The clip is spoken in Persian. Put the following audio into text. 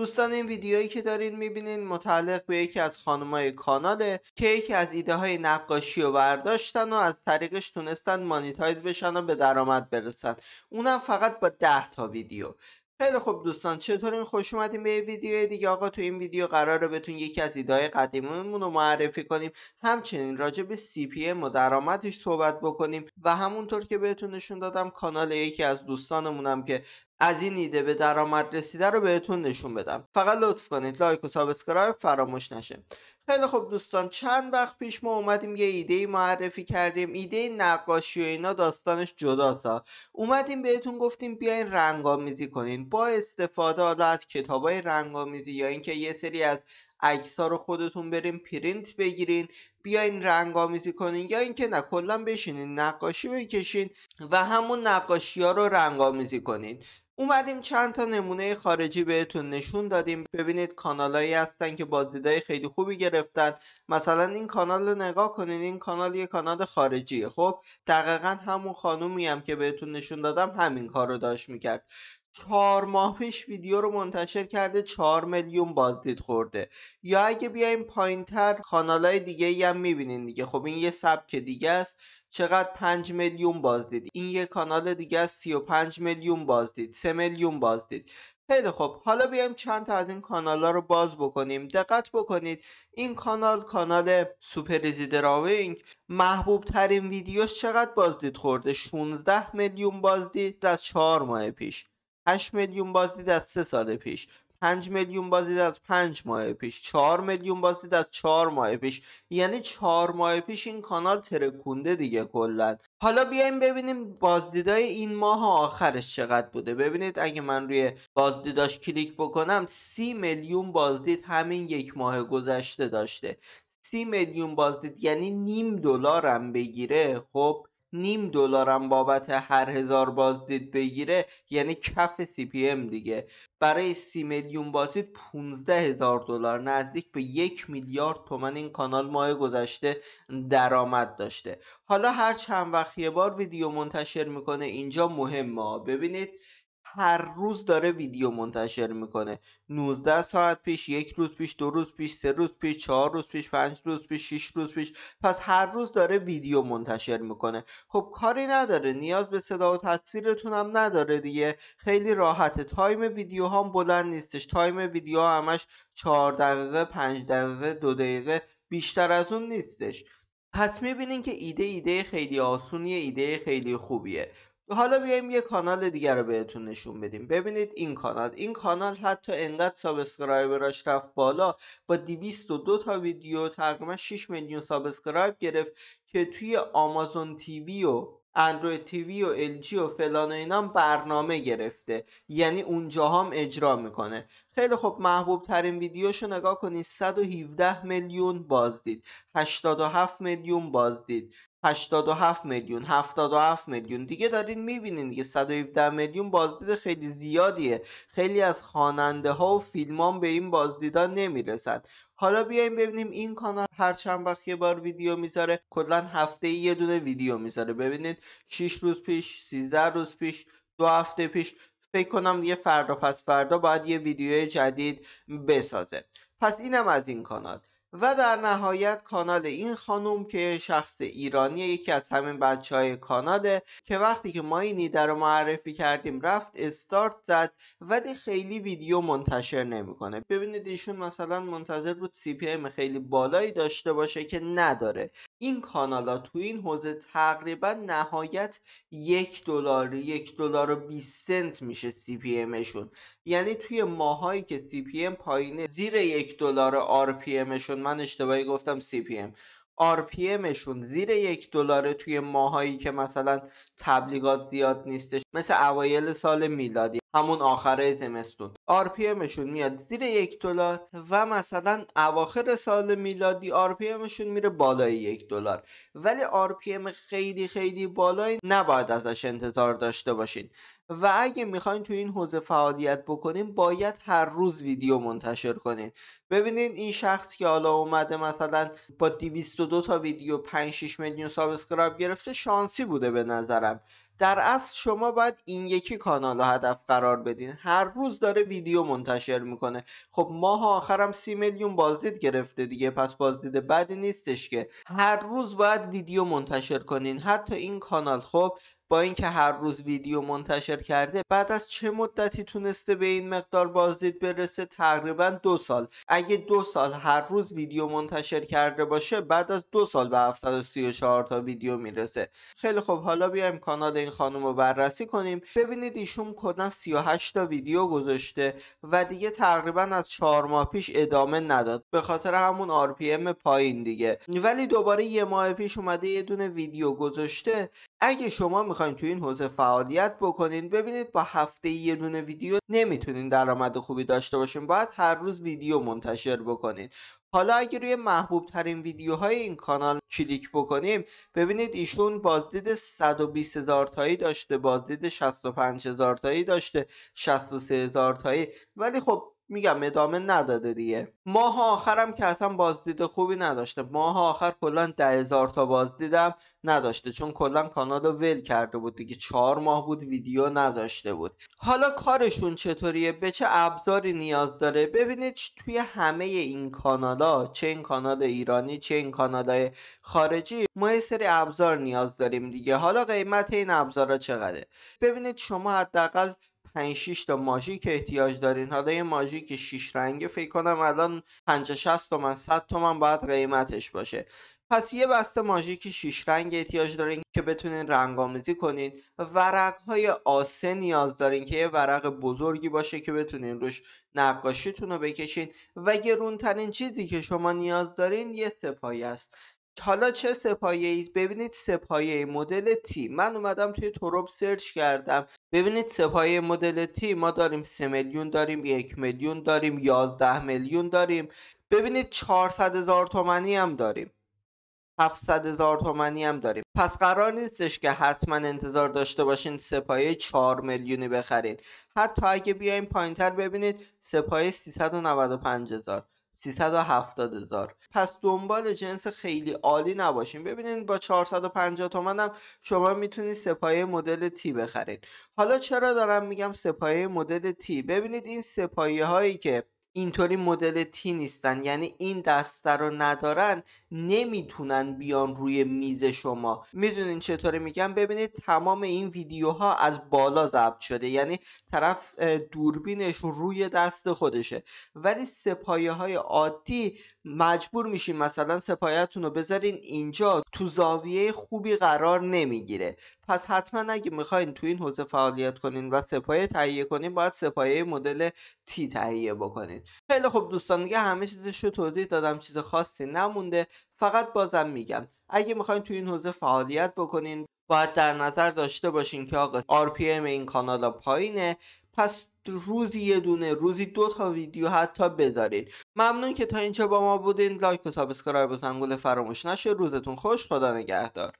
دوستان این ویدیویی که دارین میبینین متعلق به یکی از خانمای کاناله که یکی از ایده های نقاشی رو برداشتن و از طریقش تونستن مانیتایز بشن و به درآمد برسن اونم فقط با 10 تا ویدیو خیلی خوب دوستان این خوش اومدین به ویدیو دیگه آقا تو این ویدیو قراره بهتون یکی از ایده های قدیمیمون رو معرفی کنیم همچنین راجع به سی پی ام و درآمدش صحبت بکنیم و همونطور که بهتون نشون دادم کانال یکی از دوستانمونم که از این ایده به درآمد رسیده رو بهتون نشون بدم فقط لطف کنید لایک و سابسکرایب فراموش نشه خیلی خب دوستان چند وقت پیش ما اومدیم یه ایده معرفی کردیم ایده نقاشی و اینا داستانش جداسا اومدیم بهتون گفتیم بیاین رنگامیزی کنین با استفاده حالا از کتابای رنگامیزی یا اینکه یه سری از اکس ها رو خودتون بریم پرینت بگیرین بیاین رنگامیزی کنین یا اینکه نه کلا بشینین نقاشی بکشین و همون نقاشی رو رنگ کنین اومدیم چند تا نمونه خارجی بهتون نشون دادیم ببینید کانالایی هستن که بازدیدای خیلی خوبی گرفتن مثلا این کانال رو نگاه کنین این کانال یه کانال خارجیه خب دقیقا همون خانومی هم که بهتون نشون دادم همین کار رو داشت میکرد چهار ماه پیش ویدیو رو منتشر کرده چهار میلیون بازدید خورده یا اگه بیایم پایین تر کانال های دیگه ای هم میبینین دیگه خب این یه سبک دیگه است چقدر 5 میلیون بازدید این یه کانال دیگه است 35 میلیون بازدید 3 میلیون بازدید خیلی خب حالا بیایم چند تا از این کانال ها رو باز بکنیم دقت بکنید این کانال کانال سوپریزی دراوینگ محبوب ترین ویدیوش چقدر بازدید خورده 16 میلیون بازدید از 4 ماه پیش 8 میلیون بازدید از 3 سال پیش 5 میلیون بازدید از 5 ماه پیش 4 میلیون بازدید از 4 ماه پیش یعنی 4 ماه پیش این کانال ترکونده دیگه کلا حالا بیایم ببینیم بازدیدای این ماه آخرش چقدر بوده ببینید اگه من روی بازدیداش کلیک بکنم 30 میلیون بازدید همین یک ماه گذشته داشته 30 میلیون بازدید یعنی نیم دلارم بگیره خب نیم دلارم بابت هر هزار بازدید بگیره یعنی کف سی پی ام دیگه برای سی میلیون بازدید 15 هزار دلار نزدیک به یک میلیارد تومن این کانال ماه گذشته درآمد داشته حالا هر چند وقت یه بار ویدیو منتشر میکنه اینجا ما ببینید هر روز داره ویدیو منتشر میکنه 19 ساعت پیش یک روز پیش دو روز پیش سه روز پیش چهار روز پیش پنج روز پیش شش روز پیش پس هر روز داره ویدیو منتشر میکنه خب کاری نداره نیاز به صدا و تصویرتون هم نداره دیگه خیلی راحته تایم ویدیو هم بلند نیستش تایم ویدیو همش چهار دقیقه پنج دقیقه دو دقیقه بیشتر از اون نیستش پس میبینین که ایده ایده خیلی آسونیه ایده خیلی خوبیه حالا بیایم یه کانال دیگر رو بهتون نشون بدیم ببینید این کانال این کانال حتی انقدر سابسکرایبراش رفت بالا با 202 تا ویدیو تقریبا 6 میلیون سابسکرایب گرفت که توی آمازون تیوی و اندروید تیوی و LG و فلان و اینا برنامه گرفته یعنی اونجا هم اجرا میکنه خیلی خب محبوب ترین ویدیوشو نگاه کنید 117 میلیون بازدید 87 میلیون بازدید 87 میلیون 77 میلیون دیگه دارین میبینین دیگه 117 میلیون بازدید خیلی زیادیه خیلی از خواننده ها و فیلمان به این بازدیدا نمیرسن حالا بیایم ببینیم این کانال هر چند وقت یه بار ویدیو میذاره کلا هفته یه دونه ویدیو میذاره ببینید 6 روز پیش 13 روز پیش دو هفته پیش فکر کنم یه فردا پس فردا باید یه ویدیو جدید بسازه پس اینم از این کانال و در نهایت کانال این خانم که شخص ایرانی یکی از همین بچه های کاناله که وقتی که ما این ایده رو معرفی کردیم رفت استارت زد ولی خیلی ویدیو منتشر نمیکنه ببینید ایشون مثلا منتظر بود سی پی ام خیلی بالایی داشته باشه که نداره این کانالا تو این حوزه تقریبا نهایت یک دلار یک دلار و 20 سنت میشه سی پی امشون یعنی توی ماهایی که سی پی ام پایینه زیر یک دلار آر پی امشون من اشتباهی گفتم سی پی ام آر پی امشون زیر یک دلار توی ماهایی که مثلا تبلیغات زیاد نیستش مثل اوایل سال میلادی همون آخره زمستون آرپیمشون میاد زیر یک دلار و مثلا اواخر سال میلادی آرپیمشون میره بالای یک دلار ولی آرپیم خیلی خیلی بالایی نباید ازش انتظار داشته باشین و اگه میخواین تو این حوزه فعالیت بکنین باید هر روز ویدیو منتشر کنین ببینین این شخص که حالا اومده مثلا با 202 تا ویدیو 5 6 میلیون سابسکرایب گرفته شانسی بوده به نظرم در اصل شما باید این یکی کانال رو هدف قرار بدین هر روز داره ویدیو منتشر میکنه خب ماه آخرم سی میلیون بازدید گرفته دیگه پس بازدید بدی نیستش که هر روز باید ویدیو منتشر کنین حتی این کانال خب با اینکه هر روز ویدیو منتشر کرده بعد از چه مدتی تونسته به این مقدار بازدید برسه تقریبا دو سال اگه دو سال هر روز ویدیو منتشر کرده باشه بعد از دو سال به 734 تا ویدیو میرسه خیلی خب حالا بیایم کانال این خانم رو بررسی کنیم ببینید ایشون کلا 38 تا ویدیو گذاشته و دیگه تقریبا از 4 ماه پیش ادامه نداد به خاطر همون RPM پایین دیگه ولی دوباره یه ماه پیش اومده یه دونه ویدیو گذاشته اگه شما میخواین تو این حوزه فعالیت بکنین ببینید با هفته یه دونه ویدیو نمیتونین درآمد خوبی داشته باشین باید هر روز ویدیو منتشر بکنید حالا اگه روی محبوب ترین ویدیوهای این کانال کلیک بکنیم ببینید ایشون بازدید 120 هزار تایی داشته بازدید 65 هزار تایی داشته 63 هزار تایی ولی خب میگم ادامه نداده دیگه ماه آخرم که اصلا بازدید خوبی نداشته ماه آخر کلا ده هزار تا بازدیدم نداشته چون کلا کانال رو ول کرده بود دیگه چهار ماه بود ویدیو نذاشته بود حالا کارشون چطوریه به چه ابزاری نیاز داره ببینید توی همه این کانالا چه این کانال ایرانی چه این کانال خارجی ما یه سری ابزار نیاز داریم دیگه حالا قیمت این ابزارا چقدره ببینید شما حداقل 5 6 تا ماژیک احتیاج دارین حالا یه ماژیک 6 رنگه فکر کنم الان 50 60 تومن 100 تومن باید قیمتش باشه پس یه بسته ماژیک 6 رنگ احتیاج دارین که بتونین رنگآمیزی کنین ورق های آسه نیاز دارین که یه ورق بزرگی باشه که بتونین روش نقاشیتون رو بکشین و گرونترین چیزی که شما نیاز دارین یه سپایی است حالا چه سپایه ای ببینید سپایه مدل تی من اومدم توی تروب سرچ کردم ببینید سپایه مدل تی ما داریم 3 میلیون داریم یک میلیون داریم 11 میلیون داریم ببینید 400 هزار تومنی هم داریم 700 هزار تومنی هم داریم پس قرار نیستش که حتما انتظار داشته باشین سپایه 4 میلیونی بخرید حتی اگه بیایم پایینتر ببینید سپایه 395 هزار 370 هزار پس دنبال جنس خیلی عالی نباشین ببینید با 450 تومن هم شما میتونید سپایه مدل تی بخرید حالا چرا دارم میگم سپایه مدل تی ببینید این سپایه هایی که اینطوری مدل تی نیستن یعنی این دسته رو ندارن نمیتونن بیان روی میز شما میدونین چطوری میگم ببینید تمام این ویدیوها از بالا ضبط شده یعنی طرف دوربینش روی دست خودشه ولی سپایه های عادی مجبور میشین مثلا سپایتون رو بذارین اینجا تو زاویه خوبی قرار نمیگیره پس حتما اگه میخواین تو این حوزه فعالیت کنین و سپایه تهیه کنین باید سپایه مدل تی تهیه بکنین خیلی خب دوستان دیگه همه چیزش رو توضیح دادم چیز خاصی نمونده فقط بازم میگم اگه میخواین تو این حوزه فعالیت بکنین باید در نظر داشته باشین که آقا RPM این کانال پایینه پس روزی یه دونه روزی دو تا ویدیو حتی بذارین ممنون که تا اینجا با ما بودین لایک و سابسکرایب و زنگوله فراموش نشه روزتون خوش خدا نگهدار